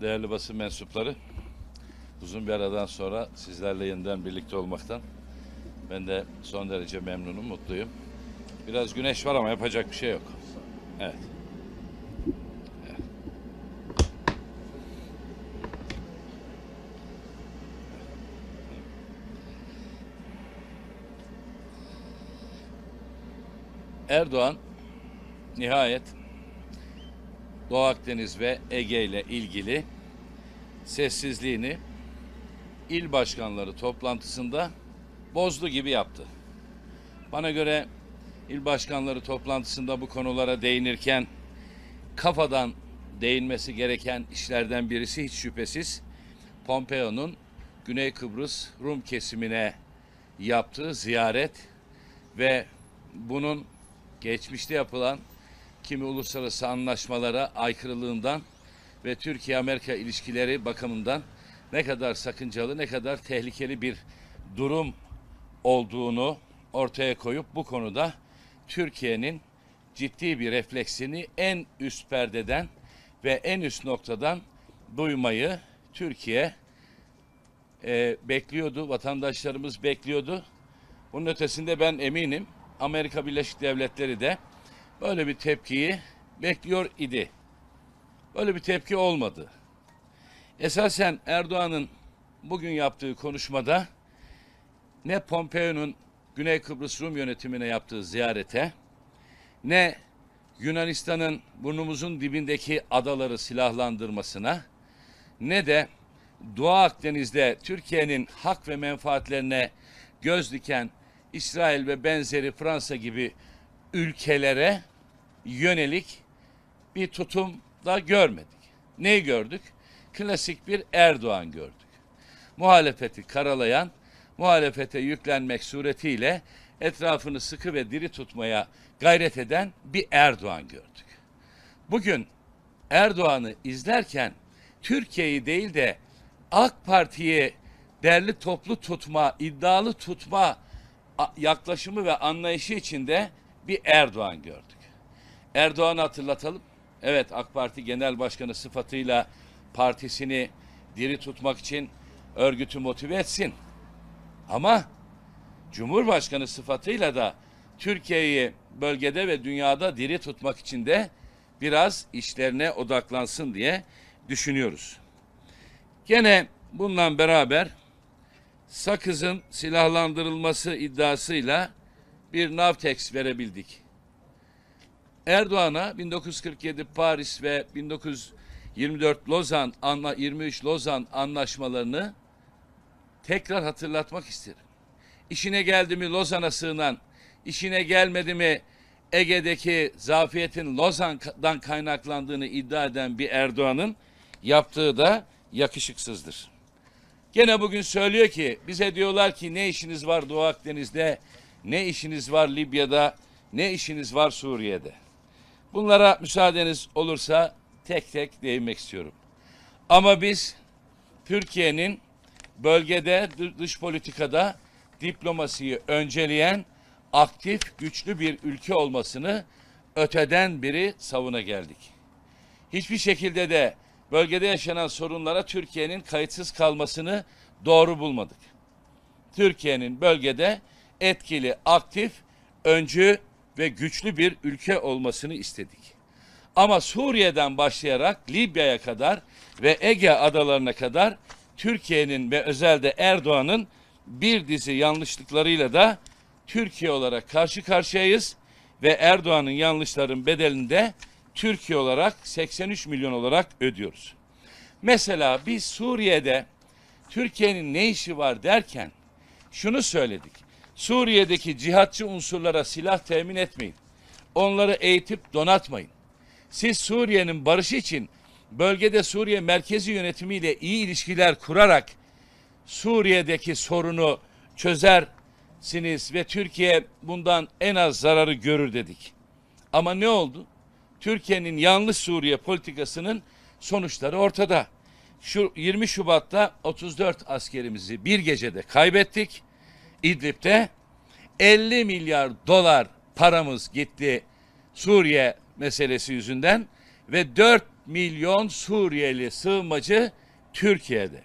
değerli basın mensupları. Uzun bir aradan sonra sizlerle yeniden birlikte olmaktan ben de son derece memnunum, mutluyum. Biraz güneş var ama yapacak bir şey yok. Evet. Erdoğan nihayet Doğu Akdeniz ve Ege ile ilgili sessizliğini il başkanları toplantısında bozdu gibi yaptı. Bana göre il başkanları toplantısında bu konulara değinirken kafadan değinmesi gereken işlerden birisi hiç şüphesiz Pompeo'nun Güney Kıbrıs Rum kesimine yaptığı ziyaret ve bunun geçmişte yapılan kimi uluslararası anlaşmalara aykırılığından ve Türkiye-Amerika ilişkileri bakımından ne kadar sakıncalı, ne kadar tehlikeli bir durum olduğunu ortaya koyup bu konuda Türkiye'nin ciddi bir refleksini en üst perdeden ve en üst noktadan duymayı Türkiye e, bekliyordu, vatandaşlarımız bekliyordu. Bunun ötesinde ben eminim Amerika Birleşik Devletleri de böyle bir tepkiyi bekliyor idi. Böyle bir tepki olmadı. Esasen Erdoğan'ın bugün yaptığı konuşmada ne Pompeo'nun Güney Kıbrıs Rum yönetimine yaptığı ziyarete ne Yunanistan'ın burnumuzun dibindeki adaları silahlandırmasına ne de Doğu Akdeniz'de Türkiye'nin hak ve menfaatlerine göz diken İsrail ve benzeri Fransa gibi ülkelere yönelik bir tutum da görmedik. Neyi gördük? Klasik bir Erdoğan gördük. Muhalefeti karalayan, muhalefete yüklenmek suretiyle etrafını sıkı ve diri tutmaya gayret eden bir Erdoğan gördük. Bugün Erdoğan'ı izlerken Türkiye'yi değil de AK Parti'yi derli toplu tutma, iddialı tutma yaklaşımı ve anlayışı içinde bir Erdoğan gördük. Erdoğan'ı hatırlatalım. Evet AK Parti Genel Başkanı sıfatıyla partisini diri tutmak için örgütü motive etsin. Ama Cumhurbaşkanı sıfatıyla da Türkiye'yi bölgede ve dünyada diri tutmak için de biraz işlerine odaklansın diye düşünüyoruz. Gene bundan beraber Sakız'ın silahlandırılması iddiasıyla bir Navtex verebildik. Erdoğan'a 1947 Paris ve 1924 Lozan anla 23 Lozan anlaşmalarını tekrar hatırlatmak isterim. İşine geldi mi Lozan'a sığınan, işine gelmedi mi Ege'deki zafiyetin Lozan'dan kaynaklandığını iddia eden bir Erdoğan'ın yaptığı da yakışıksızdır. Gene bugün söylüyor ki bize diyorlar ki ne işiniz var Doğu Akdeniz'de ne işiniz var Libya'da, ne işiniz var Suriye'de? Bunlara müsaadeniz olursa tek tek değinmek istiyorum. Ama biz Türkiye'nin bölgede dış politikada diplomasiyi önceleyen aktif güçlü bir ülke olmasını öteden biri savuna geldik. Hiçbir şekilde de bölgede yaşanan sorunlara Türkiye'nin kayıtsız kalmasını doğru bulmadık. Türkiye'nin bölgede etkili, aktif, öncü ve güçlü bir ülke olmasını istedik. Ama Suriye'den başlayarak Libya'ya kadar ve Ege adalarına kadar Türkiye'nin ve özellikle Erdoğan'ın bir dizi yanlışlıklarıyla da Türkiye olarak karşı karşıyayız ve Erdoğan'ın yanlışların bedelini de Türkiye olarak 83 milyon olarak ödüyoruz. Mesela biz Suriye'de Türkiye'nin ne işi var derken şunu söyledik. Suriye'deki cihatçı unsurlara silah temin etmeyin. Onları eğitip donatmayın. Siz Suriye'nin barışı için bölgede Suriye merkezi yönetimiyle iyi ilişkiler kurarak Suriye'deki sorunu çözersiniz ve Türkiye bundan en az zararı görür dedik. Ama ne oldu? Türkiye'nin yanlış Suriye politikasının sonuçları ortada. Şu 20 Şubat'ta 34 askerimizi bir gecede kaybettik. İdlib'de 50 milyar dolar paramız gitti Suriye meselesi yüzünden ve 4 milyon Suriyeli sığınmacı Türkiye'de.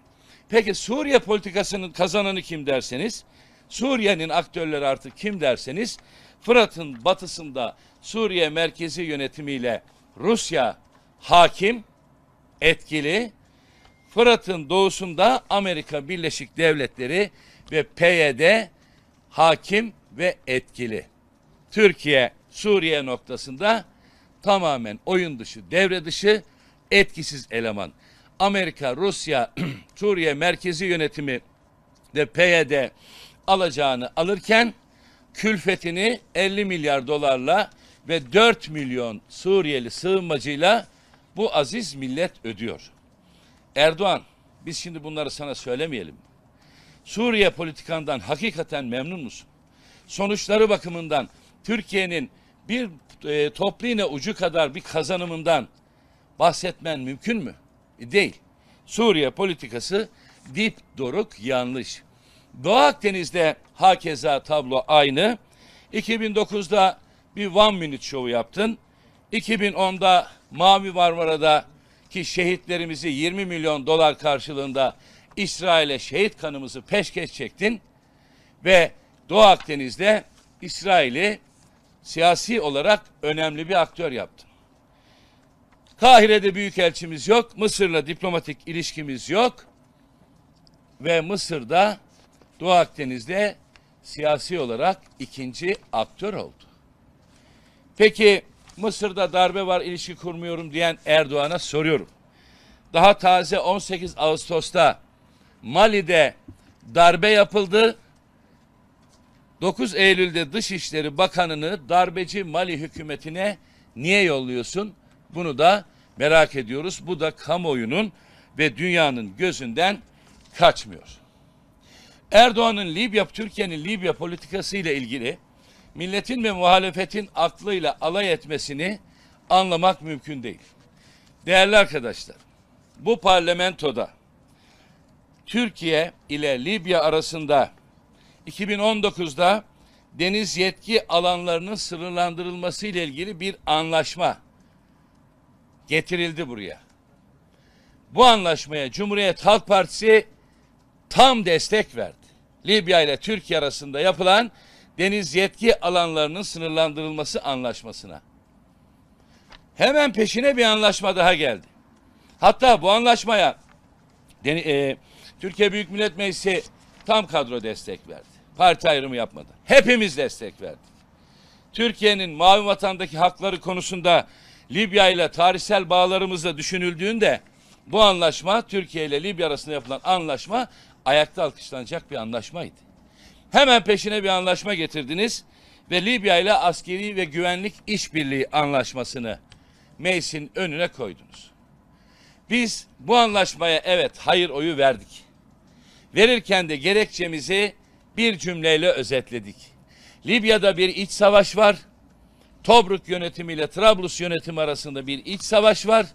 Peki Suriye politikasının kazananı kim derseniz, Suriye'nin aktörleri artık kim derseniz, Fırat'ın batısında Suriye merkezi yönetimiyle Rusya hakim, etkili, Fırat'ın doğusunda Amerika Birleşik Devletleri ve PYD hakim ve etkili. Türkiye Suriye noktasında tamamen oyun dışı, devre dışı, etkisiz eleman. Amerika, Rusya, Suriye merkezi yönetimi de PYD alacağını alırken külfetini 50 milyar dolarla ve 4 milyon Suriyeli sığınmacıyla bu aziz millet ödüyor. Erdoğan biz şimdi bunları sana söylemeyelim. Suriye politikandan hakikaten memnun musun? Sonuçları bakımından Türkiye'nin bir e, toplu iğne ucu kadar bir kazanımından bahsetmen mümkün mü? E, değil. Suriye politikası dip doruk yanlış. Doğu Akdeniz'de hakeza tablo aynı. 2009'da bir One Minute Show yaptın. 2010'da Mavi Marmara'da ki şehitlerimizi 20 milyon dolar karşılığında İsrail'e şehit kanımızı peşkeş çektin ve Doğu Akdeniz'de İsrail'i siyasi olarak önemli bir aktör yaptın. Kahire'de büyük elçimiz yok, Mısır'la diplomatik ilişkimiz yok ve Mısır'da Doğu Akdeniz'de siyasi olarak ikinci aktör oldu. Peki Mısır'da darbe var ilişki kurmuyorum diyen Erdoğan'a soruyorum. Daha taze 18 Ağustos'ta Mali'de darbe yapıldı. 9 Eylül'de Dışişleri Bakanı'nı darbeci Mali hükümetine niye yolluyorsun? Bunu da merak ediyoruz. Bu da kamuoyunun ve dünyanın gözünden kaçmıyor. Erdoğan'ın Libya, Türkiye'nin Libya politikası ile ilgili milletin ve muhalefetin aklıyla alay etmesini anlamak mümkün değil. Değerli arkadaşlar, bu parlamentoda Türkiye ile Libya arasında 2019'da deniz yetki alanlarının sınırlandırılması ile ilgili bir anlaşma getirildi buraya. Bu anlaşmaya Cumhuriyet Halk Partisi tam destek verdi. Libya ile Türkiye arasında yapılan deniz yetki alanlarının sınırlandırılması anlaşmasına. Hemen peşine bir anlaşma daha geldi. Hatta bu anlaşmaya e, Türkiye Büyük Millet Meclisi tam kadro destek verdi. Parti ayrımı yapmadı. Hepimiz destek verdik. Türkiye'nin mavi vatandaki hakları konusunda Libya ile tarihsel bağlarımızla düşünüldüğünde bu anlaşma Türkiye ile Libya arasında yapılan anlaşma ayakta alkışlanacak bir anlaşmaydı. Hemen peşine bir anlaşma getirdiniz ve Libya ile askeri ve güvenlik işbirliği anlaşmasını meclisin önüne koydunuz. Biz bu anlaşmaya evet hayır oyu verdik. Verirken de gerekçemizi bir cümleyle özetledik. Libya'da bir iç savaş var. Tobruk yönetimiyle Trablus yönetimi arasında bir iç savaş var.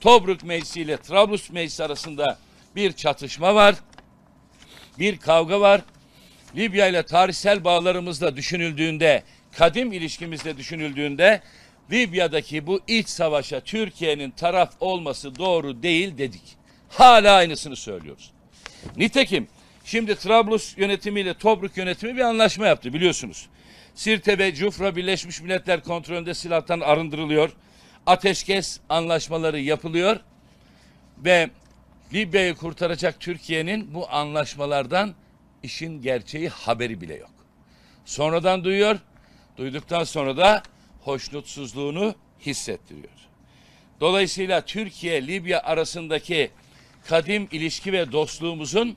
Tobruk meclisi ile Trablus meclisi arasında bir çatışma var. Bir kavga var. Libya ile tarihsel bağlarımızla düşünüldüğünde, kadim ilişkimizle düşünüldüğünde Libya'daki bu iç savaşa Türkiye'nin taraf olması doğru değil dedik. Hala aynısını söylüyoruz. Nitekim şimdi Trablus yönetimiyle Tobruk yönetimi bir anlaşma yaptı biliyorsunuz. Sirte ve Cufra Birleşmiş Milletler kontrolünde silahtan arındırılıyor. Ateşkes anlaşmaları yapılıyor ve Libya'yı kurtaracak Türkiye'nin bu anlaşmalardan işin gerçeği haberi bile yok. Sonradan duyuyor, duyduktan sonra da hoşnutsuzluğunu hissettiriyor. Dolayısıyla Türkiye Libya arasındaki kadim ilişki ve dostluğumuzun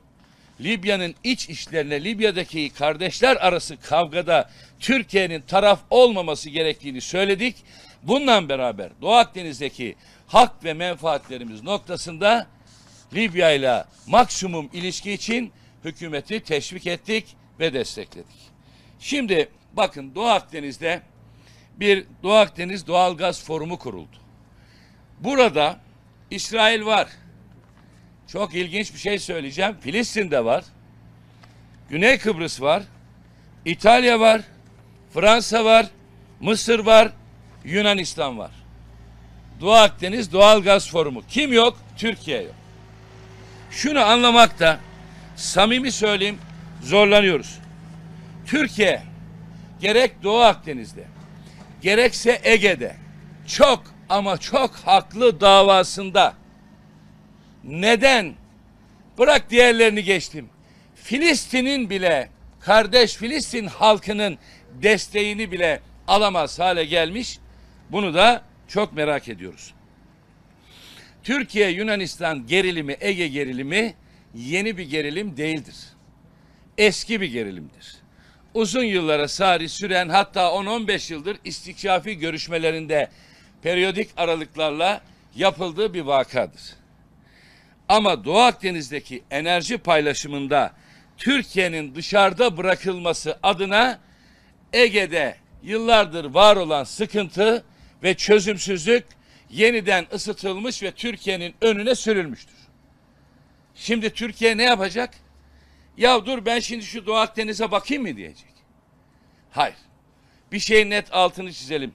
Libya'nın iç işlerine Libya'daki kardeşler arası kavgada Türkiye'nin taraf olmaması gerektiğini söyledik. Bununla beraber Doğu Akdeniz'deki hak ve menfaatlerimiz noktasında Libya ile maksimum ilişki için hükümeti teşvik ettik ve destekledik. Şimdi bakın Doğu Akdeniz'de bir Doğu Akdeniz Doğalgaz Forumu kuruldu. Burada İsrail var, çok ilginç bir şey söyleyeceğim. Filistin'de var. Güney Kıbrıs var. İtalya var. Fransa var. Mısır var. Yunanistan var. Doğu Akdeniz Doğal Gaz Forumu. Kim yok? Türkiye yok. Şunu anlamakta samimi söyleyeyim zorlanıyoruz. Türkiye gerek Doğu Akdeniz'de gerekse Ege'de çok ama çok haklı davasında neden? Bırak diğerlerini geçtim. Filistin'in bile kardeş Filistin halkının desteğini bile alamaz hale gelmiş. Bunu da çok merak ediyoruz. Türkiye Yunanistan gerilimi Ege gerilimi yeni bir gerilim değildir. Eski bir gerilimdir. Uzun yıllara sari süren hatta 10-15 yıldır istikşafi görüşmelerinde periyodik aralıklarla yapıldığı bir vakadır. Ama Doğu Akdeniz'deki enerji paylaşımında Türkiye'nin dışarıda bırakılması adına Ege'de yıllardır var olan sıkıntı ve çözümsüzlük yeniden ısıtılmış ve Türkiye'nin önüne sürülmüştür. Şimdi Türkiye ne yapacak? Ya dur ben şimdi şu Doğu Akdeniz'e bakayım mı diyecek. Hayır. Bir şey net altını çizelim.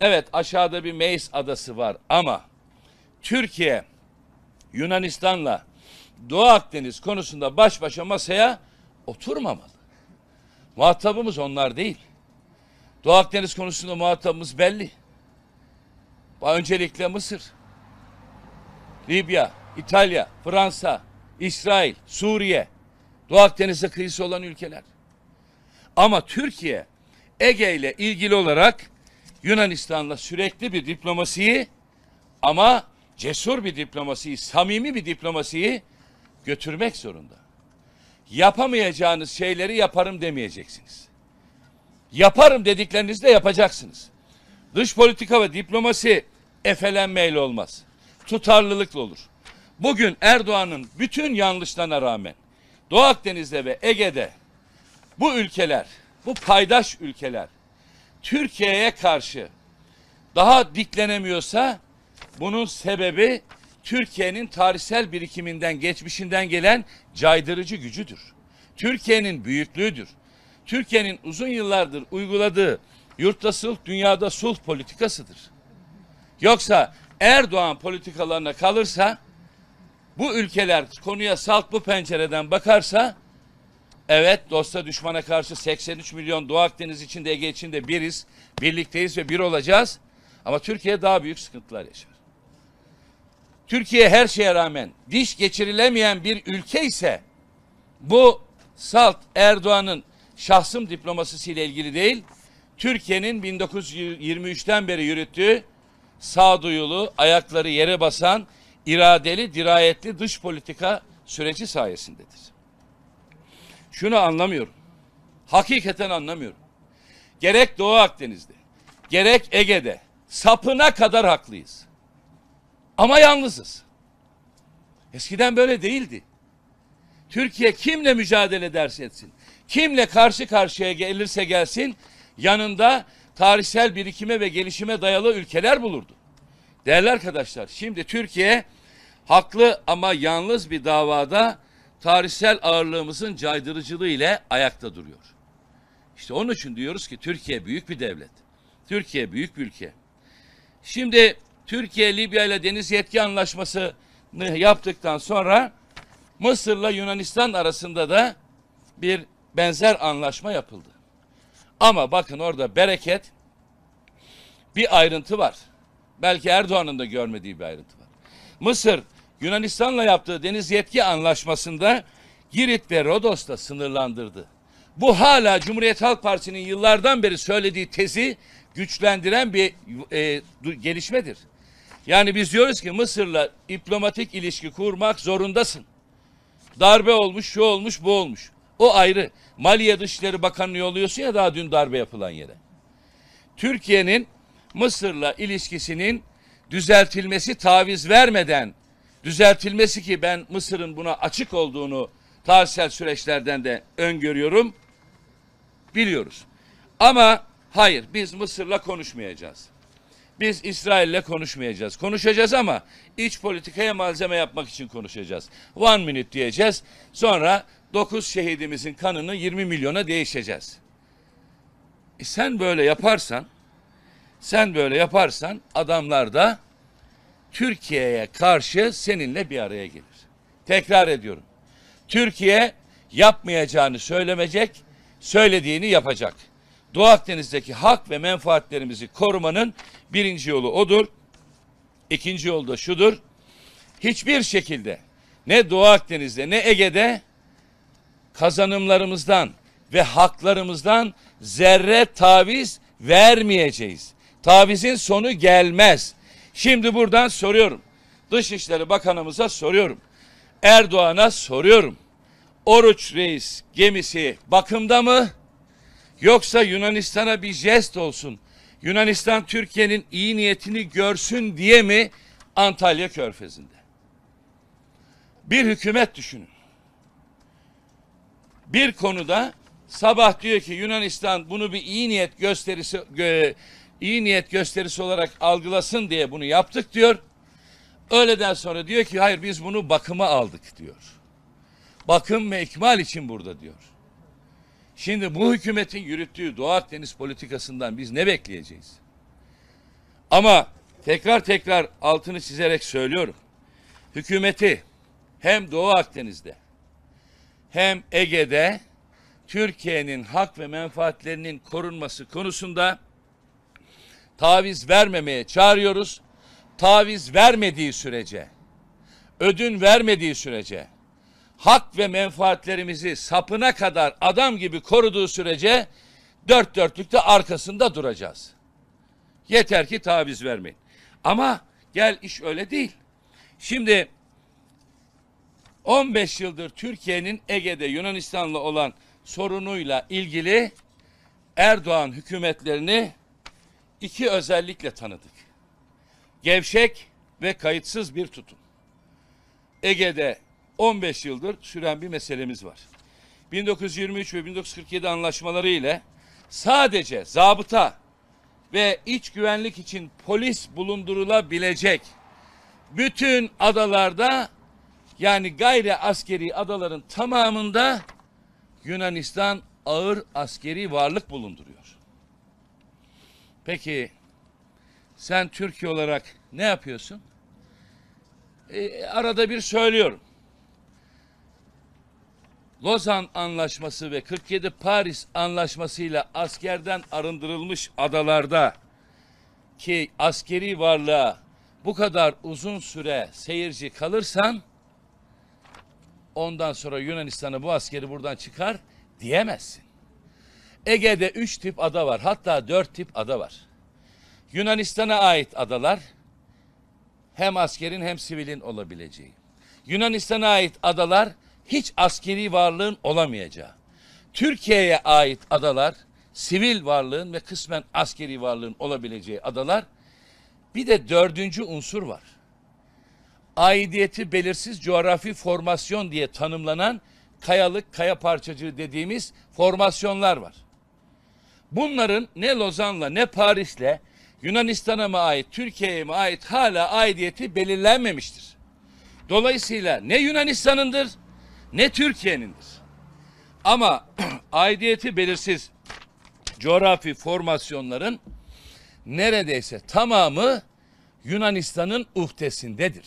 Evet aşağıda bir Meis adası var ama Türkiye Yunanistan'la Doğu Akdeniz konusunda baş başa masaya oturmamalı. Muhatabımız onlar değil. Doğu Akdeniz konusunda muhatabımız belli. Öncelikle Mısır, Libya, İtalya, Fransa, İsrail, Suriye, Doğu Akdeniz'e kıyısı olan ülkeler. Ama Türkiye Ege ile ilgili olarak Yunanistan'la sürekli bir diplomasiyi ama cesur bir diplomasiyi, samimi bir diplomasiyi götürmek zorunda. Yapamayacağınız şeyleri yaparım demeyeceksiniz. Yaparım dediklerinizi de yapacaksınız. Dış politika ve diplomasi efelenmeyle olmaz. Tutarlılıkla olur. Bugün Erdoğan'ın bütün yanlışlarına rağmen Doğu Akdeniz'de ve Ege'de bu ülkeler, bu paydaş ülkeler Türkiye'ye karşı daha diklenemiyorsa bunun sebebi Türkiye'nin tarihsel birikiminden, geçmişinden gelen caydırıcı gücüdür. Türkiye'nin büyüklüğüdür. Türkiye'nin uzun yıllardır uyguladığı yurtta sulh, dünyada sulh politikasıdır. Yoksa Erdoğan politikalarına kalırsa bu ülkeler konuya salt bu pencereden bakarsa evet dosta düşmana karşı 83 milyon Doğu Akdeniz içinde Ege içinde biriz, birlikteyiz ve bir olacağız. Ama Türkiye daha büyük sıkıntılar yaşar. Türkiye her şeye rağmen diş geçirilemeyen bir ülke ise bu salt Erdoğan'ın şahsım diplomasisi ilgili değil, Türkiye'nin 1923'ten beri yürüttüğü sağduyulu, ayakları yere basan, iradeli, dirayetli dış politika süreci sayesindedir. Şunu anlamıyorum. Hakikaten anlamıyorum. Gerek Doğu Akdeniz'de, gerek Ege'de sapına kadar haklıyız. Ama yalnızız. Eskiden böyle değildi. Türkiye kimle mücadele ederse etsin, kimle karşı karşıya gelirse gelsin, yanında tarihsel birikime ve gelişime dayalı ülkeler bulurdu. Değerli arkadaşlar, şimdi Türkiye haklı ama yalnız bir davada tarihsel ağırlığımızın caydırıcılığı ile ayakta duruyor. İşte onun için diyoruz ki Türkiye büyük bir devlet. Türkiye büyük bir ülke. Şimdi Türkiye Libya ile deniz yetki anlaşmasını yaptıktan sonra Mısır'la Yunanistan arasında da bir benzer anlaşma yapıldı. Ama bakın orada bereket bir ayrıntı var. Belki Erdoğan'ın da görmediği bir ayrıntı var. Mısır Yunanistan'la yaptığı deniz yetki anlaşmasında Girit ve Rodos'ta sınırlandırdı. Bu hala Cumhuriyet Halk Partisi'nin yıllardan beri söylediği tezi güçlendiren bir e, gelişmedir. Yani biz diyoruz ki Mısır'la diplomatik ilişki kurmak zorundasın. Darbe olmuş, şu olmuş, bu olmuş. O ayrı. Maliye Dışişleri Bakanlığı oluyorsun ya daha dün darbe yapılan yere. Türkiye'nin Mısır'la ilişkisinin düzeltilmesi taviz vermeden düzeltilmesi ki ben Mısır'ın buna açık olduğunu tarihsel süreçlerden de öngörüyorum. Biliyoruz. Ama hayır biz Mısır'la konuşmayacağız. Biz İsrail'le konuşmayacağız. Konuşacağız ama iç politikaya malzeme yapmak için konuşacağız. One minute diyeceğiz. Sonra dokuz şehidimizin kanını 20 milyona değişeceğiz. E sen böyle yaparsan, sen böyle yaparsan adamlar da Türkiye'ye karşı seninle bir araya gelir. Tekrar ediyorum. Türkiye yapmayacağını söylemeyecek, söylediğini yapacak. Doğu Akdeniz'deki hak ve menfaatlerimizi korumanın birinci yolu odur. İkinci yolu da şudur. Hiçbir şekilde ne Doğu Akdeniz'de ne Ege'de kazanımlarımızdan ve haklarımızdan zerre taviz vermeyeceğiz. Tavizin sonu gelmez. Şimdi buradan soruyorum. Dışişleri Bakanımıza soruyorum. Erdoğan'a soruyorum. Oruç Reis gemisi bakımda mı? Yoksa Yunanistan'a bir jest olsun. Yunanistan Türkiye'nin iyi niyetini görsün diye mi Antalya Körfezi'nde? Bir hükümet düşünün. Bir konuda sabah diyor ki Yunanistan bunu bir iyi niyet gösterisi gö, iyi niyet gösterisi olarak algılasın diye bunu yaptık diyor. Öğleden sonra diyor ki hayır biz bunu bakıma aldık diyor. Bakım ve ikmal için burada diyor. Şimdi bu hükümetin yürüttüğü Doğu Akdeniz politikasından biz ne bekleyeceğiz? Ama tekrar tekrar altını çizerek söylüyorum. Hükümeti hem Doğu Akdeniz'de hem Ege'de Türkiye'nin hak ve menfaatlerinin korunması konusunda taviz vermemeye çağırıyoruz. Taviz vermediği sürece, ödün vermediği sürece hak ve menfaatlerimizi sapına kadar adam gibi koruduğu sürece dört dörtlükte arkasında duracağız. Yeter ki taviz vermeyin. Ama gel iş öyle değil. Şimdi 15 yıldır Türkiye'nin Ege'de Yunanistan'la olan sorunuyla ilgili Erdoğan hükümetlerini iki özellikle tanıdık. Gevşek ve kayıtsız bir tutum. Ege'de 15 yıldır süren bir meselemiz var. 1923 ve 1947 anlaşmaları ile sadece zabıta ve iç güvenlik için polis bulundurulabilecek bütün adalarda yani gayri askeri adaların tamamında Yunanistan ağır askeri varlık bulunduruyor. Peki sen Türkiye olarak ne yapıyorsun? E, arada bir söylüyorum. Lozan Anlaşması ve 47 Paris Anlaşması ile askerden arındırılmış adalarda ki askeri varlığa bu kadar uzun süre seyirci kalırsan ondan sonra Yunanistan'ı bu askeri buradan çıkar diyemezsin. Ege'de üç tip ada var hatta dört tip ada var. Yunanistan'a ait adalar hem askerin hem sivilin olabileceği. Yunanistan'a ait adalar hiç askeri varlığın olamayacağı. Türkiye'ye ait adalar sivil varlığın ve kısmen askeri varlığın olabileceği adalar. Bir de dördüncü unsur var. Aidiyeti belirsiz coğrafi formasyon diye tanımlanan kayalık, kaya parçacığı dediğimiz formasyonlar var. Bunların ne Lozan'la ne Paris'le Yunanistan'a mı ait, Türkiye'ye mi ait hala aidiyeti belirlenmemiştir. Dolayısıyla ne Yunanistan'ındır ne Türkiye'nindir. Ama aidiyeti belirsiz coğrafi formasyonların neredeyse tamamı Yunanistan'ın uhdesindedir.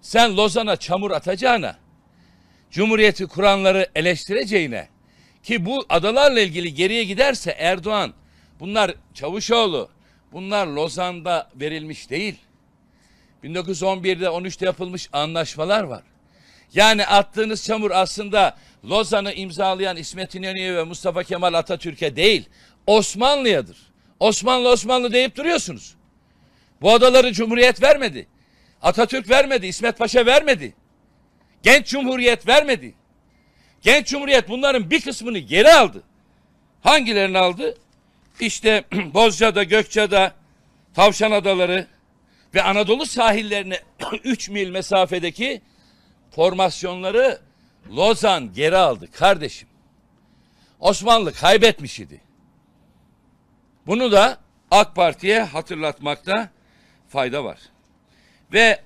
Sen Lozan'a çamur atacağına, Cumhuriyeti kuranları eleştireceğine ki bu adalarla ilgili geriye giderse Erdoğan bunlar Çavuşoğlu bunlar Lozan'da verilmiş değil. 1911'de 13'te yapılmış anlaşmalar var. Yani attığınız çamur aslında Lozan'ı imzalayan İsmet İnönü'ye ve Mustafa Kemal Atatürk'e değil, Osmanlı'yadır. Osmanlı Osmanlı deyip duruyorsunuz. Bu adaları Cumhuriyet vermedi. Atatürk vermedi, İsmet Paşa vermedi. Genç Cumhuriyet vermedi. Genç Cumhuriyet bunların bir kısmını geri aldı. Hangilerini aldı? İşte Bozca'da, Gökçe'de, Tavşan Adaları ve Anadolu sahillerine 3 mil mesafedeki formasyonları Lozan geri aldı kardeşim. Osmanlı kaybetmiş idi. Bunu da AK Parti'ye hatırlatmakta fayda var. Ve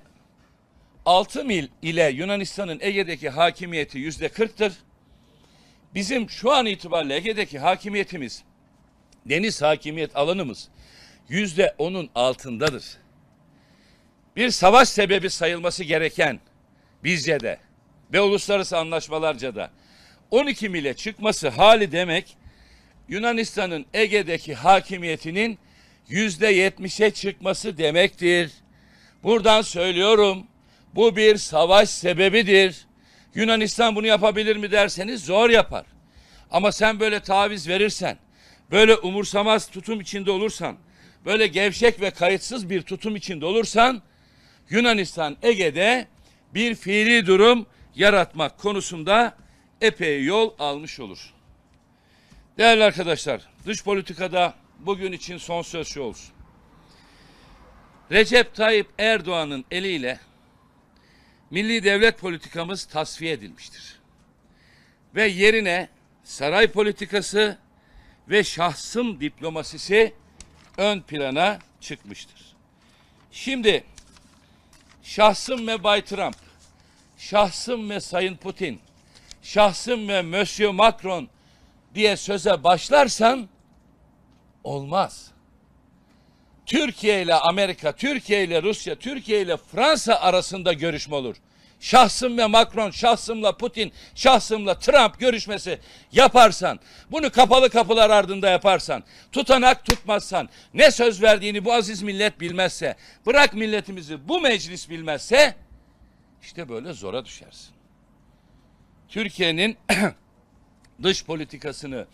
6 mil ile Yunanistan'ın Ege'deki hakimiyeti yüzde 40'tır. Bizim şu an itibariyle Ege'deki hakimiyetimiz, deniz hakimiyet alanımız yüzde 10'un altındadır. Bir savaş sebebi sayılması gereken bizce de ve uluslararası anlaşmalarca da 12 mile çıkması hali demek Yunanistan'ın Ege'deki hakimiyetinin yüzde yetmişe çıkması demektir. Buradan söylüyorum bu bir savaş sebebidir. Yunanistan bunu yapabilir mi derseniz zor yapar. Ama sen böyle taviz verirsen, böyle umursamaz tutum içinde olursan, böyle gevşek ve kayıtsız bir tutum içinde olursan Yunanistan Ege'de bir fiili durum yaratmak konusunda epey yol almış olur. Değerli arkadaşlar, dış politikada bugün için son söz şu olsun. Recep Tayyip Erdoğan'ın eliyle milli devlet politikamız tasfiye edilmiştir. Ve yerine saray politikası ve şahsım diplomasisi ön plana çıkmıştır. Şimdi Şahsım ve Bay Trump, şahsım ve Sayın Putin, şahsım ve Monsieur Macron diye söze başlarsan olmaz. Türkiye ile Amerika, Türkiye ile Rusya, Türkiye ile Fransa arasında görüşme olur şahsım ve Macron, şahsımla Putin, şahsımla Trump görüşmesi yaparsan, bunu kapalı kapılar ardında yaparsan, tutanak tutmazsan, ne söz verdiğini bu aziz millet bilmezse, bırak milletimizi bu meclis bilmezse, işte böyle zora düşersin. Türkiye'nin dış politikasını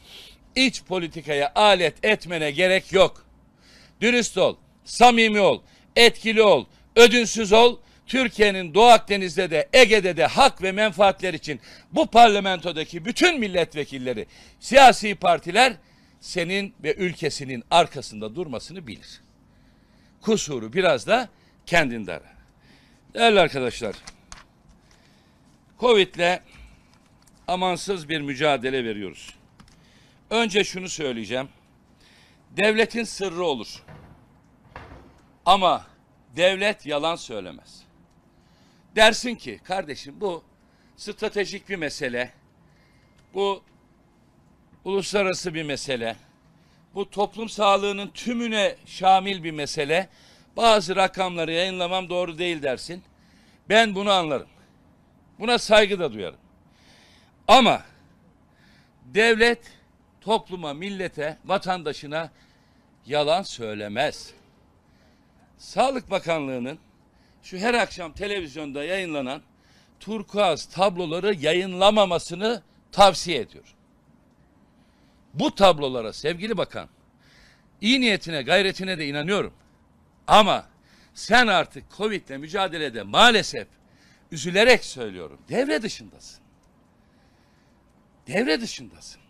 iç politikaya alet etmene gerek yok. Dürüst ol, samimi ol, etkili ol, ödünsüz ol, Türkiye'nin Doğu Akdeniz'de de Ege'de de hak ve menfaatler için bu parlamentodaki bütün milletvekilleri, siyasi partiler senin ve ülkesinin arkasında durmasını bilir. Kusuru biraz da kendinde ara. Değerli arkadaşlar, Covid'le amansız bir mücadele veriyoruz. Önce şunu söyleyeceğim. Devletin sırrı olur. Ama devlet yalan söylemez. Dersin ki kardeşim bu stratejik bir mesele. Bu uluslararası bir mesele. Bu toplum sağlığının tümüne şamil bir mesele. Bazı rakamları yayınlamam doğru değil dersin. Ben bunu anlarım. Buna saygı da duyarım. Ama devlet topluma, millete, vatandaşına yalan söylemez. Sağlık Bakanlığı'nın şu her akşam televizyonda yayınlanan turkuaz tabloları yayınlamamasını tavsiye ediyor. Bu tablolara sevgili bakan iyi niyetine gayretine de inanıyorum. Ama sen artık Covid'le mücadelede maalesef üzülerek söylüyorum devre dışındasın. Devre dışındasın.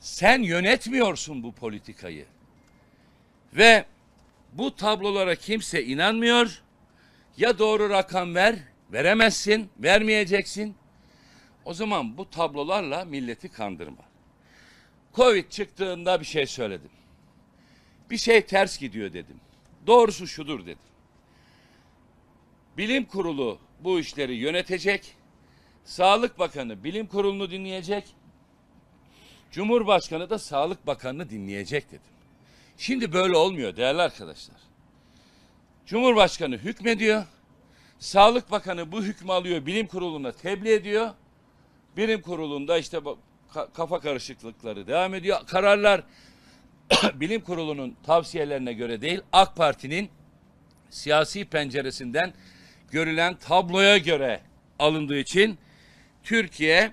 Sen yönetmiyorsun bu politikayı. Ve bu tablolara kimse inanmıyor. Ya doğru rakam ver, veremezsin, vermeyeceksin. O zaman bu tablolarla milleti kandırma. Covid çıktığında bir şey söyledim. Bir şey ters gidiyor dedim. Doğrusu şudur dedim. Bilim kurulu bu işleri yönetecek. Sağlık Bakanı bilim kurulunu dinleyecek. Cumhurbaşkanı da Sağlık Bakanı'nı dinleyecek dedim. Şimdi böyle olmuyor değerli arkadaşlar. Cumhurbaşkanı hükmediyor. Sağlık Bakanı bu hükmü alıyor, bilim kuruluna tebliğ ediyor. Bilim kurulunda işte kafa karışıklıkları devam ediyor. Kararlar bilim kurulunun tavsiyelerine göre değil, AK Parti'nin siyasi penceresinden görülen tabloya göre alındığı için Türkiye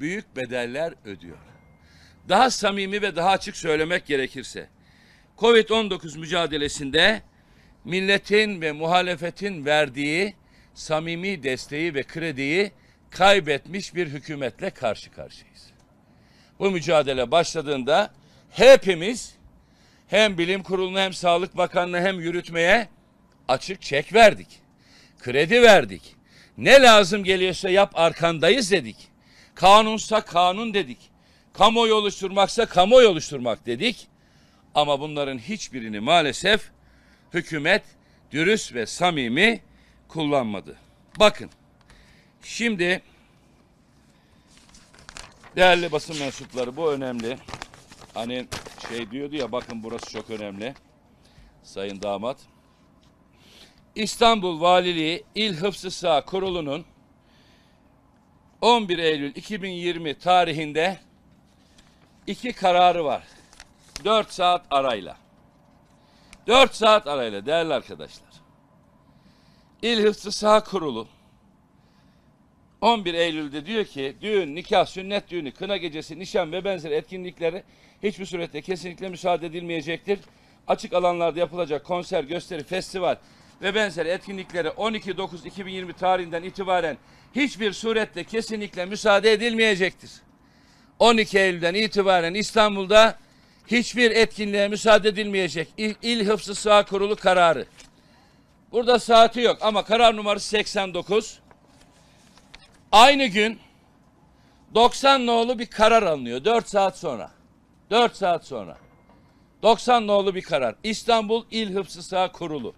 büyük bedeller ödüyor. Daha samimi ve daha açık söylemek gerekirse COVID-19 mücadelesinde milletin ve muhalefetin verdiği samimi desteği ve krediyi kaybetmiş bir hükümetle karşı karşıyayız. Bu mücadele başladığında hepimiz hem bilim kuruluna hem sağlık bakanına hem yürütmeye açık çek verdik. Kredi verdik. Ne lazım geliyorsa yap arkandayız dedik. Kanunsa kanun dedik. Kamuoyu oluşturmaksa kamuoyu oluşturmak dedik. Ama bunların hiçbirini maalesef hükümet dürüst ve samimi kullanmadı. Bakın şimdi değerli basın mensupları bu önemli. Hani şey diyordu ya bakın burası çok önemli. Sayın damat. İstanbul Valiliği İl Hıfzı Sağ Kurulu'nun 11 Eylül 2020 tarihinde iki kararı var. 4 saat arayla. 4 saat arayla değerli arkadaşlar. İl Hıfzı Kurulu 11 Eylül'de diyor ki düğün, nikah, sünnet düğünü, kına gecesi, nişan ve benzeri etkinlikleri hiçbir surette kesinlikle müsaade edilmeyecektir. Açık alanlarda yapılacak konser, gösteri, festival ve benzeri etkinliklere 12.9.2020 tarihinden itibaren hiçbir surette kesinlikle müsaade edilmeyecektir. 12 Eylül'den itibaren İstanbul'da hiçbir etkinliğe müsaade edilmeyecek. İl, İl Hıfzı Sağ Kurulu kararı. Burada saati yok ama karar numarası 89. Aynı gün 90 nolu bir karar alınıyor 4 saat sonra. 4 saat sonra. 90 nolu bir karar. İstanbul İl Hıfzı Sağ Kurulu.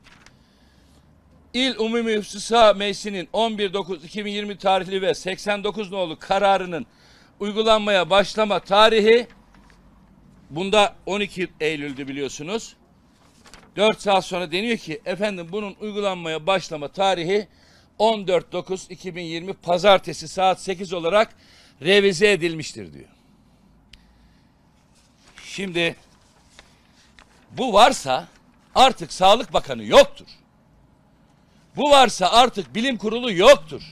İl Umumi Hıfzı Sağ Meclisi'nin 11.9.2020 tarihli ve 89 nolu kararının uygulanmaya başlama tarihi Bunda 12 Eylül'dü biliyorsunuz. 4 saat sonra deniyor ki efendim bunun uygulanmaya başlama tarihi 14.9.2020 pazartesi saat 8 olarak revize edilmiştir diyor. Şimdi bu varsa artık Sağlık Bakanı yoktur. Bu varsa artık bilim kurulu yoktur.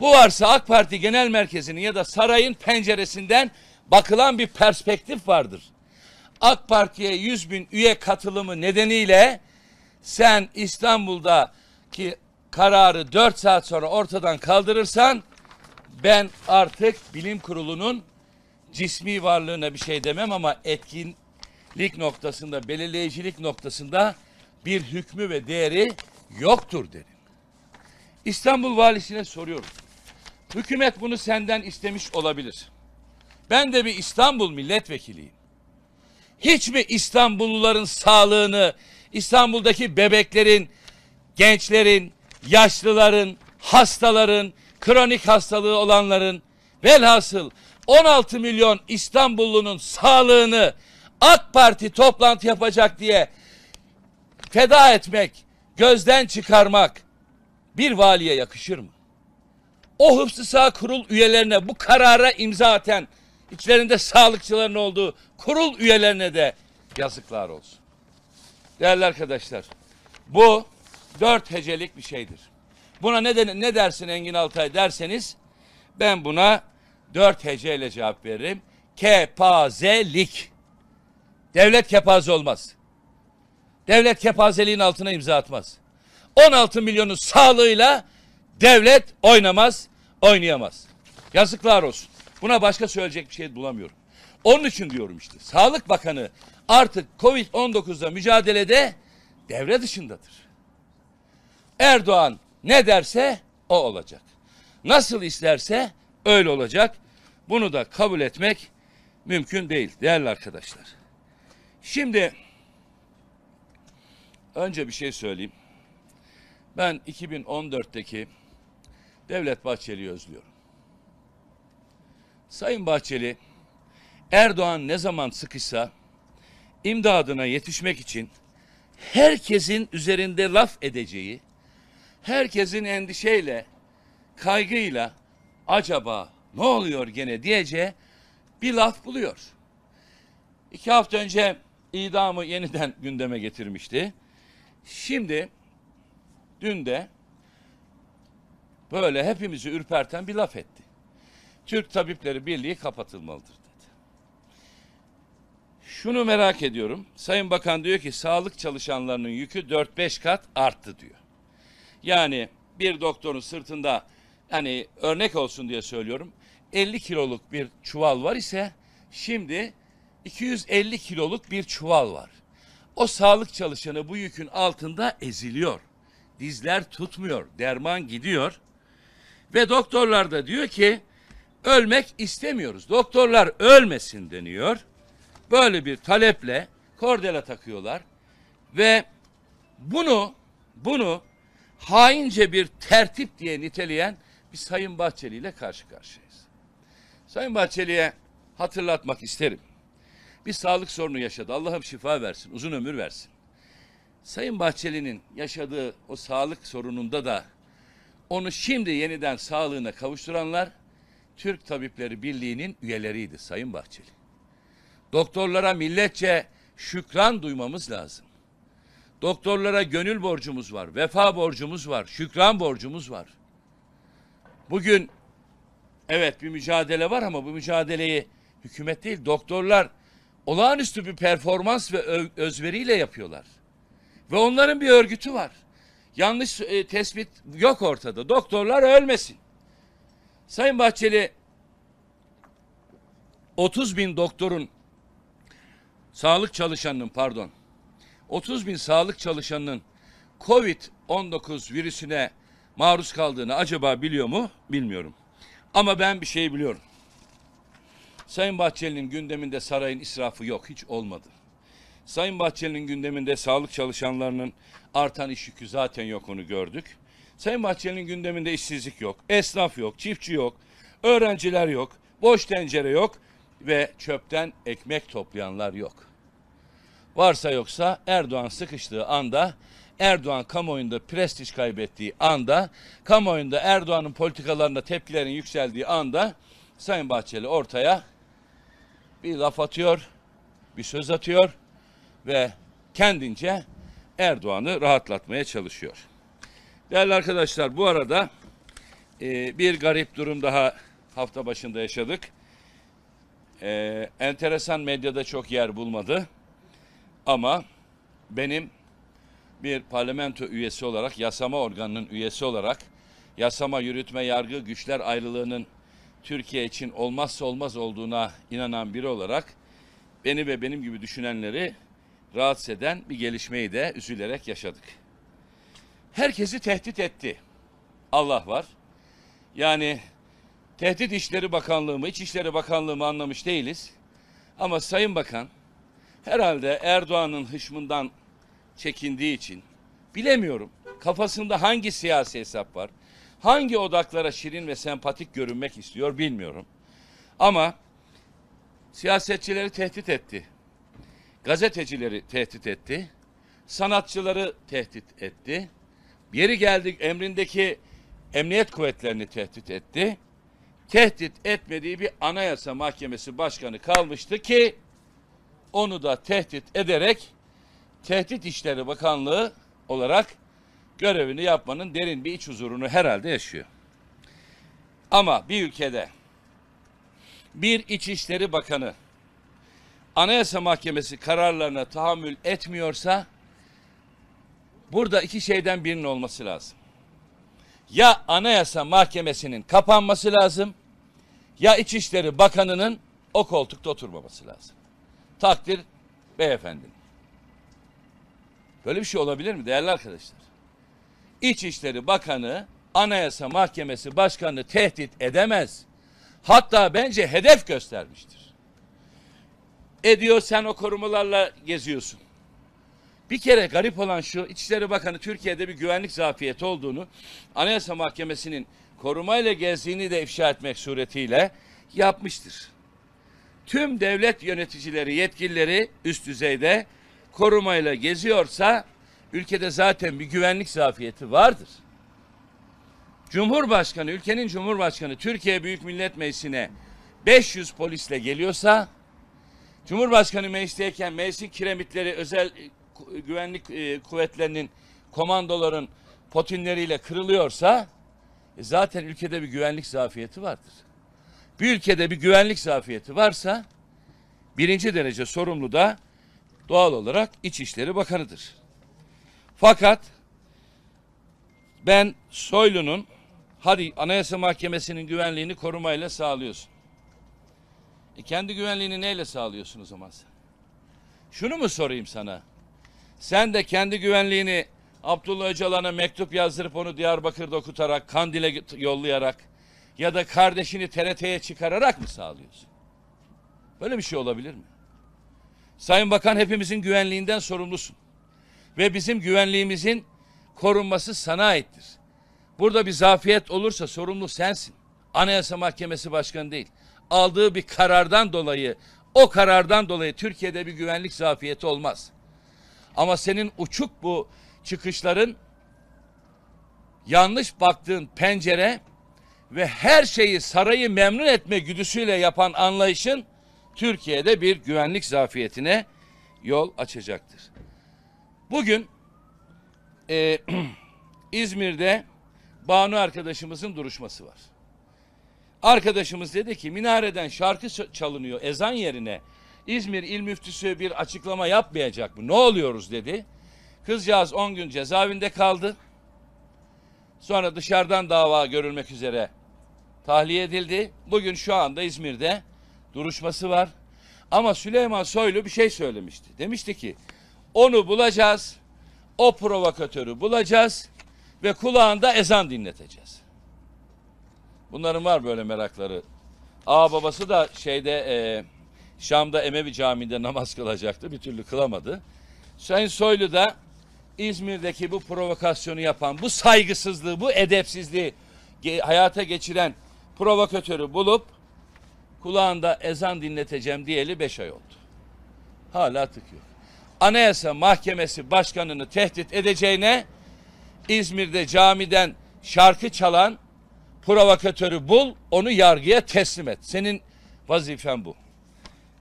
Bu varsa AK Parti Genel Merkezi'nin ya da sarayın penceresinden bakılan bir perspektif vardır. AK Parti'ye 100 bin üye katılımı nedeniyle sen İstanbul'da ki kararı 4 saat sonra ortadan kaldırırsan ben artık bilim kurulunun cismi varlığına bir şey demem ama etkinlik noktasında, belirleyicilik noktasında bir hükmü ve değeri yoktur derim. İstanbul valisine soruyorum. Hükümet bunu senden istemiş olabilir. Ben de bir İstanbul milletvekiliyim. Hiç mi İstanbulluların sağlığını, İstanbul'daki bebeklerin, gençlerin, yaşlıların, hastaların, kronik hastalığı olanların velhasıl 16 milyon İstanbullunun sağlığını AK Parti toplantı yapacak diye feda etmek, gözden çıkarmak bir valiye yakışır mı? O hıfzı sağ kurul üyelerine bu karara imza atan içlerinde sağlıkçıların olduğu kurul üyelerine de yazıklar olsun. Değerli arkadaşlar, bu dört hecelik bir şeydir. Buna ne, de, ne dersin Engin Altay derseniz ben buna dört heceyle cevap veririm. Kepazelik. Devlet kepaze olmaz. Devlet kepazeliğin altına imza atmaz. 16 milyonun sağlığıyla devlet oynamaz, oynayamaz. Yazıklar olsun. Buna başka söyleyecek bir şey bulamıyorum. Onun için diyorum işte Sağlık Bakanı artık Covid-19'da mücadelede devre dışındadır. Erdoğan ne derse o olacak. Nasıl isterse öyle olacak. Bunu da kabul etmek mümkün değil değerli arkadaşlar. Şimdi önce bir şey söyleyeyim. Ben 2014'teki Devlet Bahçeli'yi özlüyorum. Sayın Bahçeli, Erdoğan ne zaman sıkışsa imdadına yetişmek için herkesin üzerinde laf edeceği, herkesin endişeyle, kaygıyla acaba ne oluyor gene diyeceği bir laf buluyor. İki hafta önce idamı yeniden gündeme getirmişti. Şimdi dün de böyle hepimizi ürperten bir laf etti. Türk Tabipleri Birliği kapatılmalıdır dedi. Şunu merak ediyorum. Sayın Bakan diyor ki sağlık çalışanlarının yükü 4-5 kat arttı diyor. Yani bir doktorun sırtında hani örnek olsun diye söylüyorum. 50 kiloluk bir çuval var ise şimdi 250 kiloluk bir çuval var. O sağlık çalışanı bu yükün altında eziliyor. Dizler tutmuyor, derman gidiyor. Ve doktorlar da diyor ki ölmek istemiyoruz. Doktorlar ölmesin deniyor. Böyle bir taleple kordela takıyorlar ve bunu bunu haince bir tertip diye niteleyen bir Sayın Bahçeli ile karşı karşıyayız. Sayın Bahçeli'ye hatırlatmak isterim. Bir sağlık sorunu yaşadı. Allah'ım şifa versin, uzun ömür versin. Sayın Bahçeli'nin yaşadığı o sağlık sorununda da onu şimdi yeniden sağlığına kavuşturanlar Türk Tabipleri Birliği'nin üyeleriydi Sayın Bahçeli. Doktorlara milletçe şükran duymamız lazım. Doktorlara gönül borcumuz var, vefa borcumuz var, şükran borcumuz var. Bugün evet bir mücadele var ama bu mücadeleyi hükümet değil doktorlar olağanüstü bir performans ve özveriyle yapıyorlar. Ve onların bir örgütü var. Yanlış e, tespit yok ortada. Doktorlar ölmesin. Sayın Bahçeli 30 bin doktorun sağlık çalışanının pardon 30 bin sağlık çalışanının Covid-19 virüsüne maruz kaldığını acaba biliyor mu? Bilmiyorum. Ama ben bir şey biliyorum. Sayın Bahçeli'nin gündeminde sarayın israfı yok, hiç olmadı. Sayın Bahçeli'nin gündeminde sağlık çalışanlarının artan iş yükü zaten yok onu gördük. Sayın Bahçeli'nin gündeminde işsizlik yok, esnaf yok, çiftçi yok, öğrenciler yok, boş tencere yok ve çöpten ekmek toplayanlar yok. Varsa yoksa Erdoğan sıkıştığı anda, Erdoğan kamuoyunda prestij kaybettiği anda, kamuoyunda Erdoğan'ın politikalarına tepkilerin yükseldiği anda Sayın Bahçeli ortaya bir laf atıyor, bir söz atıyor ve kendince Erdoğan'ı rahatlatmaya çalışıyor. Değerli arkadaşlar bu arada e, bir garip durum daha hafta başında yaşadık. E, enteresan medyada çok yer bulmadı. Ama benim bir parlamento üyesi olarak, yasama organının üyesi olarak, yasama, yürütme, yargı, güçler ayrılığının Türkiye için olmazsa olmaz olduğuna inanan biri olarak beni ve benim gibi düşünenleri rahatsız eden bir gelişmeyi de üzülerek yaşadık herkesi tehdit etti. Allah var. Yani tehdit işleri Bakanlığı mı, İçişleri Bakanlığı mı anlamış değiliz. Ama Sayın Bakan herhalde Erdoğan'ın hışmından çekindiği için bilemiyorum kafasında hangi siyasi hesap var, hangi odaklara şirin ve sempatik görünmek istiyor bilmiyorum. Ama siyasetçileri tehdit etti, gazetecileri tehdit etti, sanatçıları tehdit etti. Yeri geldik emrindeki emniyet kuvvetlerini tehdit etti. Tehdit etmediği bir anayasa mahkemesi başkanı kalmıştı ki onu da tehdit ederek Tehdit İşleri Bakanlığı olarak görevini yapmanın derin bir iç huzurunu herhalde yaşıyor. Ama bir ülkede bir İçişleri Bakanı Anayasa Mahkemesi kararlarına tahammül etmiyorsa Burada iki şeyden birinin olması lazım. Ya Anayasa Mahkemesi'nin kapanması lazım ya İçişleri Bakanı'nın o koltukta oturmaması lazım. Takdir beyefendi. Böyle bir şey olabilir mi değerli arkadaşlar? İçişleri Bakanı Anayasa Mahkemesi başkanını tehdit edemez. Hatta bence hedef göstermiştir. Ediyor sen o korumalarla geziyorsun. Bir kere garip olan şu İçişleri Bakanı Türkiye'de bir güvenlik zafiyeti olduğunu Anayasa Mahkemesi'nin korumayla gezdiğini de ifşa etmek suretiyle yapmıştır. Tüm devlet yöneticileri, yetkilileri üst düzeyde korumayla geziyorsa ülkede zaten bir güvenlik zafiyeti vardır. Cumhurbaşkanı, ülkenin Cumhurbaşkanı Türkiye Büyük Millet Meclisi'ne 500 polisle geliyorsa Cumhurbaşkanı meclisteyken meclisin kiremitleri özel güvenlik e, kuvvetlerinin komandoların potinleriyle kırılıyorsa e, zaten ülkede bir güvenlik zafiyeti vardır. Bir ülkede bir güvenlik zafiyeti varsa birinci derece sorumlu da doğal olarak İçişleri Bakanı'dır. Fakat ben Soylu'nun hadi Anayasa Mahkemesi'nin güvenliğini korumayla sağlıyorsun. E kendi güvenliğini neyle sağlıyorsun o zaman sen? Şunu mu sorayım sana? Sen de kendi güvenliğini Abdullah Öcalan'a mektup yazdırıp onu Diyarbakır'da okutarak, Kandil'e yollayarak ya da kardeşini TRT'ye çıkararak mı sağlıyorsun? Böyle bir şey olabilir mi? Sayın Bakan hepimizin güvenliğinden sorumlusun. Ve bizim güvenliğimizin korunması sana aittir. Burada bir zafiyet olursa sorumlu sensin. Anayasa Mahkemesi Başkanı değil. Aldığı bir karardan dolayı, o karardan dolayı Türkiye'de bir güvenlik zafiyeti olmaz. Ama senin uçuk bu çıkışların yanlış baktığın pencere ve her şeyi sarayı memnun etme güdüsüyle yapan anlayışın Türkiye'de bir güvenlik zafiyetine yol açacaktır. Bugün e, İzmir'de Banu arkadaşımızın duruşması var. Arkadaşımız dedi ki minareden şarkı çalınıyor ezan yerine İzmir İl Müftüsü bir açıklama yapmayacak mı? Ne oluyoruz dedi. Kızcağız 10 gün cezaevinde kaldı. Sonra dışarıdan dava görülmek üzere tahliye edildi. Bugün şu anda İzmir'de duruşması var. Ama Süleyman Soylu bir şey söylemişti. Demişti ki onu bulacağız, o provokatörü bulacağız ve kulağında ezan dinleteceğiz. Bunların var böyle merakları. Ağa babası da şeyde e, Şam'da Emevi Camii'nde namaz kılacaktı. Bir türlü kılamadı. Sayın Soylu da İzmir'deki bu provokasyonu yapan, bu saygısızlığı, bu edepsizliği hayata geçiren provokatörü bulup kulağında ezan dinleteceğim diyeli beş ay oldu. Hala tık yok. Anayasa Mahkemesi başkanını tehdit edeceğine İzmir'de camiden şarkı çalan provokatörü bul, onu yargıya teslim et. Senin vazifen bu.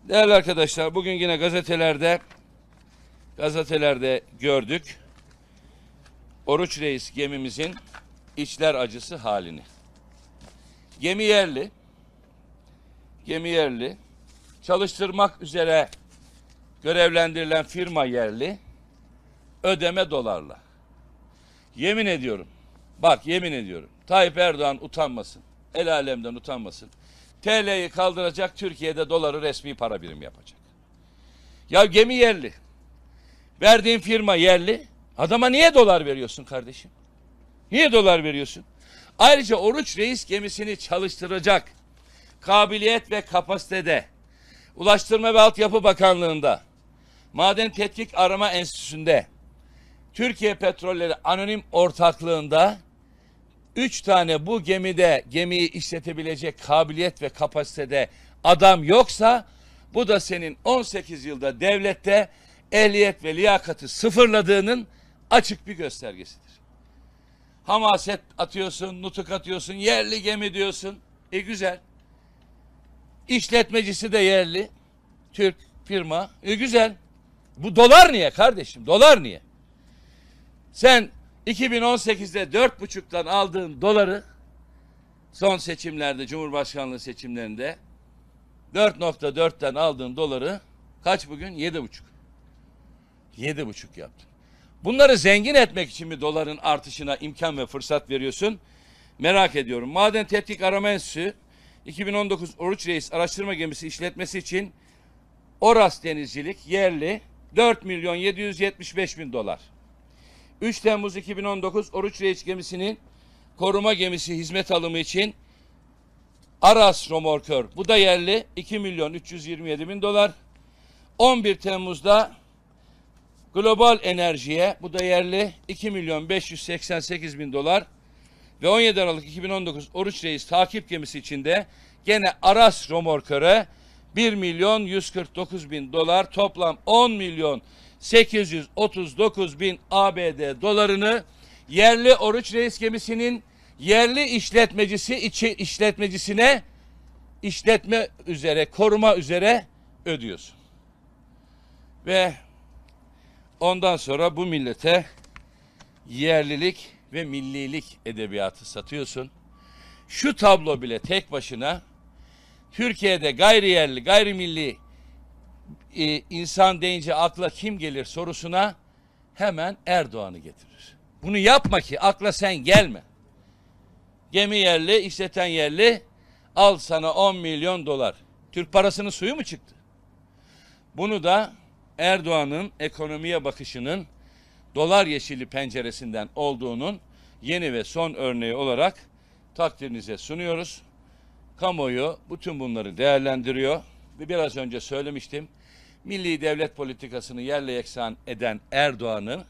Değerli arkadaşlar bugün yine gazetelerde gazetelerde gördük. Oruç Reis gemimizin içler acısı halini. Gemi yerli. Gemi yerli. Çalıştırmak üzere görevlendirilen firma yerli. Ödeme dolarla. Yemin ediyorum. Bak yemin ediyorum. Tayyip Erdoğan utanmasın. El alemden utanmasın. TL'yi kaldıracak Türkiye'de doları resmi para birim yapacak. Ya gemi yerli. Verdiğin firma yerli. Adama niye dolar veriyorsun kardeşim? Niye dolar veriyorsun? Ayrıca Oruç Reis gemisini çalıştıracak kabiliyet ve kapasitede Ulaştırma ve Altyapı Bakanlığı'nda Maden Tetkik Arama Enstitüsü'nde Türkiye Petrolleri Anonim Ortaklığı'nda Üç tane bu gemide gemiyi işletebilecek kabiliyet ve kapasitede adam yoksa bu da senin 18 yılda devlette ehliyet ve liyakatı sıfırladığının açık bir göstergesidir. Hamaset atıyorsun, nutuk atıyorsun, yerli gemi diyorsun. E güzel. İşletmecisi de yerli. Türk firma. E güzel. Bu dolar niye kardeşim? Dolar niye? Sen 2018'de 4,5'tan aldığın doları son seçimlerde Cumhurbaşkanlığı seçimlerinde 4.4'ten aldığın doları kaç bugün? 7,5. 7,5 yaptın. Bunları zengin etmek için mi doların artışına imkan ve fırsat veriyorsun? Merak ediyorum. Maden Tetkik Arama Enstitüsü 2019 Oruç Reis araştırma gemisi işletmesi için Oras Denizcilik yerli 4 milyon 775 bin dolar. 3 Temmuz 2019 Oruç Reis gemisinin koruma gemisi hizmet alımı için Aras Romorkör. Bu da yerli 2 milyon 327 bin dolar. 11 Temmuz'da Global Enerji'ye bu da yerli 2 milyon 588 bin dolar ve 17 Aralık 2019 Oruç Reis takip gemisi için de gene Aras Romorkör'e 1 milyon 149 bin dolar toplam 10 milyon 839 bin ABD dolarını yerli oruç reis gemisinin yerli işletmecisi içi işletmecisine işletme üzere koruma üzere ödüyorsun. Ve ondan sonra bu millete yerlilik ve millilik edebiyatı satıyorsun. Şu tablo bile tek başına Türkiye'de gayri yerli, gayrimilli e, insan deyince akla kim gelir sorusuna hemen Erdoğan'ı getirir. Bunu yapma ki akla sen gelme. Gemi yerli, işleten yerli al sana 10 milyon dolar. Türk parasının suyu mu çıktı? Bunu da Erdoğan'ın ekonomiye bakışının dolar yeşili penceresinden olduğunun yeni ve son örneği olarak takdirinize sunuyoruz. Kamuoyu bütün bunları değerlendiriyor. Ve biraz önce söylemiştim milli devlet politikasını yerle yeksan eden Erdoğan'ı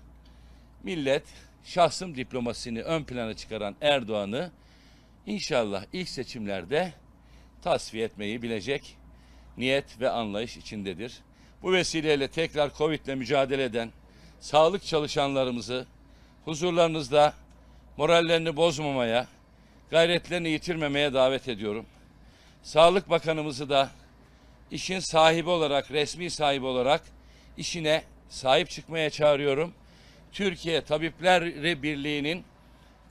millet şahsım diplomasini ön plana çıkaran Erdoğan'ı inşallah ilk seçimlerde tasfiye etmeyi bilecek niyet ve anlayış içindedir. Bu vesileyle tekrar Covid ile mücadele eden sağlık çalışanlarımızı huzurlarınızda morallerini bozmamaya, gayretlerini yitirmemeye davet ediyorum. Sağlık Bakanımızı da işin sahibi olarak, resmi sahibi olarak işine sahip çıkmaya çağırıyorum. Türkiye Tabipler Birliği'nin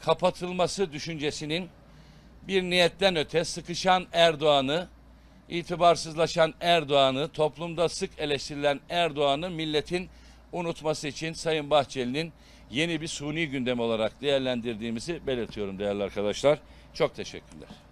kapatılması düşüncesinin bir niyetten öte sıkışan Erdoğan'ı, itibarsızlaşan Erdoğan'ı, toplumda sık eleştirilen Erdoğan'ı milletin unutması için Sayın Bahçeli'nin yeni bir suni gündem olarak değerlendirdiğimizi belirtiyorum değerli arkadaşlar. Çok teşekkürler.